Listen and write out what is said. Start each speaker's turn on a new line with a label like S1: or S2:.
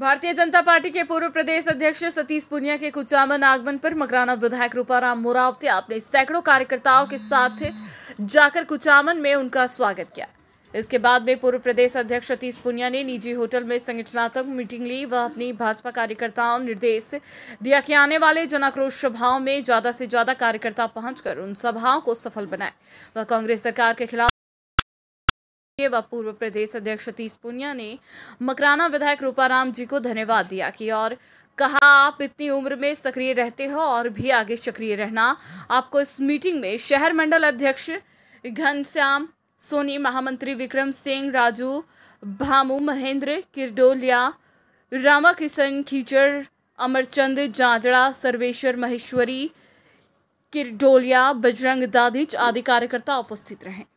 S1: भारतीय जनता पार्टी के पूर्व प्रदेश अध्यक्ष सतीश पुनिया के कुचामन आगमन पर मकराना विधायक रूपाराम मोरावते अपने सैकड़ों कार्यकर्ताओं के साथ जाकर कुचामन में उनका स्वागत किया इसके बाद में पूर्व प्रदेश अध्यक्ष सतीश पुनिया ने निजी होटल में संगठनात्मक मीटिंग ली व अपनी भाजपा कार्यकर्ताओं निर्देश दिया कि आने वाले जनाक्रोश सभाओं में ज्यादा से ज्यादा कार्यकर्ता पहुंचकर उन सभाओं को सफल बनाए वह कांग्रेस सरकार के खिलाफ व पूर्व प्रदेश अध्यक्ष सतीश पुनिया ने मकराना विधायक रूपाराम जी को धन्यवाद दिया कि और कहा आप इतनी उम्र में सक्रिय रहते हो और भी आगे सक्रिय रहना आपको इस मीटिंग में शहर मंडल अध्यक्ष घनश्याम सोनी महामंत्री विक्रम सिंह राजू भामू महेंद्र किरडोलिया रामा किशन खीचर अमरचंद जाजड़ा सर्वेश्वर महेश्वरी किरडोलिया बजरंग दादिच आदि कार्यकर्ता उपस्थित रहे